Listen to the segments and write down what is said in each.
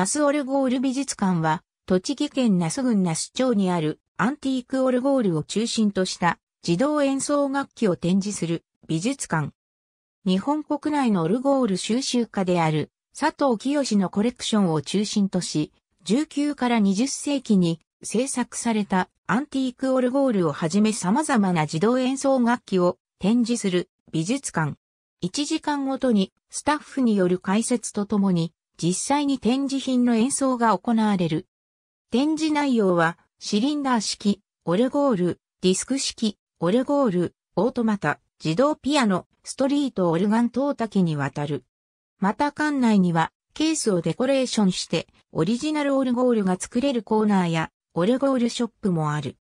ナスオルゴール美術館は、栃木県那須郡那須町にあるアンティークオルゴールを中心とした自動演奏楽器を展示する美術館。日本国内のオルゴール収集家である佐藤清のコレクションを中心とし、19から20世紀に制作されたアンティークオルゴールをはじめ様々な自動演奏楽器を展示する美術館。1時間ごとにスタッフによる解説とともに実際に展示品の演奏が行われる。展示内容は、シリンダー式、オルゴール、ディスク式、オルゴール、オートマタ、自動ピアノ、ストリートオルガン等多岐にわたる。また館内には、ケースをデコレーションして、オリジナルオルゴールが作れるコーナーや、オルゴールショップもある。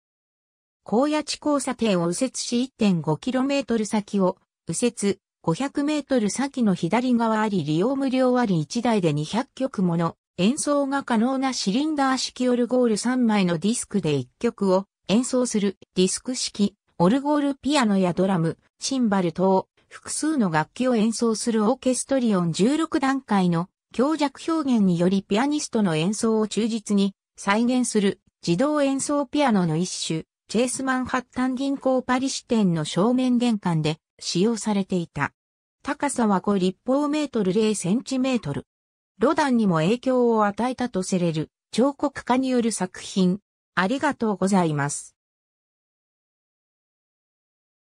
高野地交差点を右折し 1.5km 先を右折、500メートル先の左側あり利用無料あり1台で200曲もの演奏が可能なシリンダー式オルゴール3枚のディスクで1曲を演奏するディスク式オルゴールピアノやドラム、シンバル等複数の楽器を演奏するオーケストリオン16段階の強弱表現によりピアニストの演奏を忠実に再現する自動演奏ピアノの一種、チェイスマンハッタン銀行パリ支店の正面玄関で使用されていた。高さは5立方メートル0センチメートル。ロダンにも影響を与えたとされる彫刻家による作品。ありがとうございます。